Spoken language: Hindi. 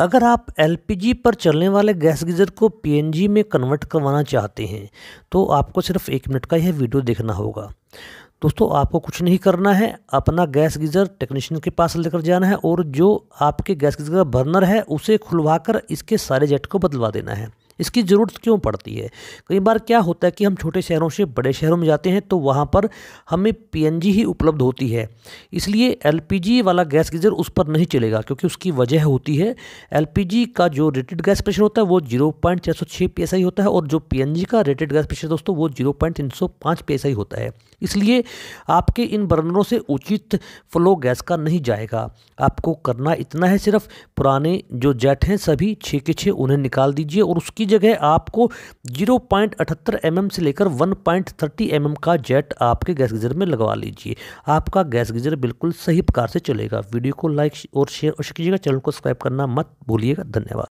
अगर आप एलपीजी पर चलने वाले गैस गीज़र को पीएनजी में कन्वर्ट करवाना चाहते हैं तो आपको सिर्फ एक मिनट का यह वीडियो देखना होगा दोस्तों आपको कुछ नहीं करना है अपना गैस गीज़र टेक्नीशियन के पास लेकर जाना है और जो आपके गैस गीज़र का बर्नर है उसे खुलवाकर इसके सारे जेट को बदलवा देना है इसकी ज़रूरत क्यों पड़ती है कई बार क्या होता है कि हम छोटे शहरों से बड़े शहरों में जाते हैं तो वहाँ पर हमें पीएनजी ही उपलब्ध होती है इसलिए एलपीजी वाला गैस गीज़र उस पर नहीं चलेगा क्योंकि उसकी वजह होती है एलपीजी का जो रेटेड गैस प्रेशर होता है वो जीरो पॉइंट चार सौ छः पी होता है और जो पी का रेटेड गैस प्रेशर दोस्तों वो जीरो पॉइंट तीन सौ पाँच पी होता है इसलिए आपके इन बर्नरों से उचित फ्लो गैस का नहीं जाएगा आपको करना इतना है सिर्फ पुराने जो जेट हैं सभी छः के छः उन्हें निकाल दीजिए और उसकी की जगह आपको 0.78 mm से लेकर 1.30 mm का जेट आपके गैस गीजर में लगवा लीजिए आपका गैस गीजर बिल्कुल सही प्रकार से चलेगा वीडियो को लाइक और शेयर और कीजिएगा चैनल को सब्सक्राइब करना मत भूलिएगा धन्यवाद